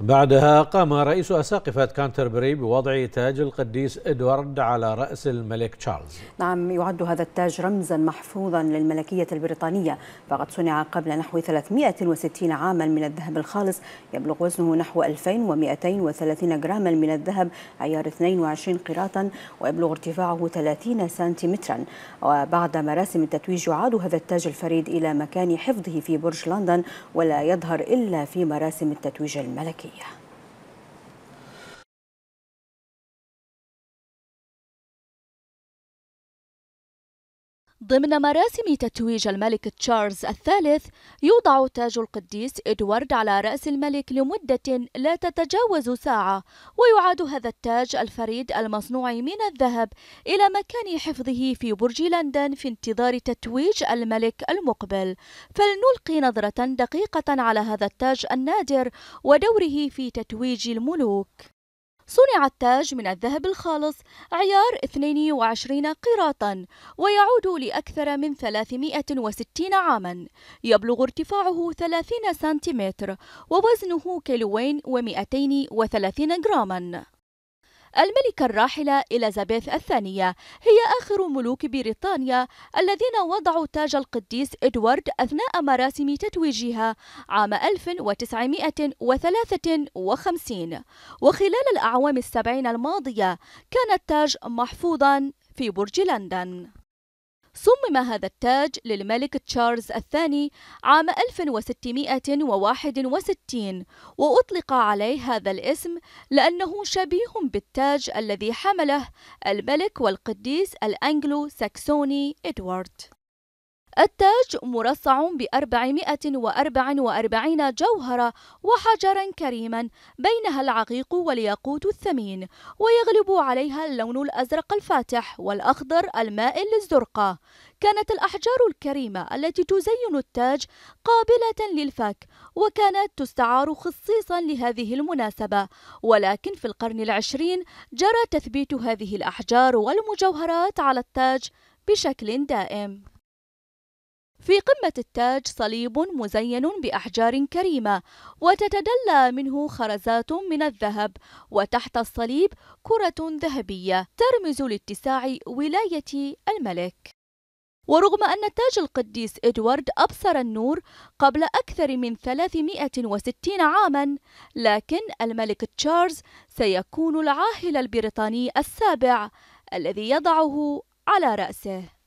بعدها قام رئيس أساقفة كانتربري بوضع تاج القديس إدوارد على رأس الملك تشارلز نعم يعد هذا التاج رمزا محفوظا للملكية البريطانية فقد صنع قبل نحو 360 عاما من الذهب الخالص يبلغ وزنه نحو 2230 جراما من الذهب عيار 22 قيراطا ويبلغ ارتفاعه 30 سنتيمترا وبعد مراسم التتويج يعاد هذا التاج الفريد إلى مكان حفظه في برج لندن ولا يظهر إلا في مراسم التتويج الملكي dia. ضمن مراسم تتويج الملك تشارلز الثالث يوضع تاج القديس إدوارد على رأس الملك لمدة لا تتجاوز ساعة ويعاد هذا التاج الفريد المصنوع من الذهب إلى مكان حفظه في برج لندن في انتظار تتويج الملك المقبل فلنلقي نظرة دقيقة على هذا التاج النادر ودوره في تتويج الملوك صنع التاج من الذهب الخالص عيار 22 قراطا ويعود لأكثر من 360 عاما يبلغ ارتفاعه 30 سنتيمتر ووزنه كيلوين و230 جراما الملكة الراحلة إليزابيث الثانية هي آخر ملوك بريطانيا الذين وضعوا تاج القديس إدوارد أثناء مراسم تتويجها عام 1953 وخلال الأعوام السبعين الماضية كان التاج محفوظا في برج لندن صمم هذا التاج للملك تشارلز الثاني عام 1661 وأطلق عليه هذا الاسم لأنه شبيه بالتاج الذي حمله الملك والقديس الأنجلو ساكسوني إدوارد التاج مرصع بأربعمائة وأربع وأربعين جوهرة وحجرا كريما بينها العقيق والياقوت الثمين ويغلب عليها اللون الأزرق الفاتح والأخضر المائل للزرقة كانت الأحجار الكريمة التي تزين التاج قابلة للفك وكانت تستعار خصيصا لهذه المناسبة ولكن في القرن العشرين جرى تثبيت هذه الأحجار والمجوهرات على التاج بشكل دائم في قمة التاج صليب مزين بأحجار كريمة وتتدلى منه خرزات من الذهب وتحت الصليب كرة ذهبية ترمز لاتساع ولاية الملك ورغم أن تاج القديس إدوارد أبصر النور قبل أكثر من 360 عاما لكن الملك تشارلز سيكون العاهل البريطاني السابع الذي يضعه على رأسه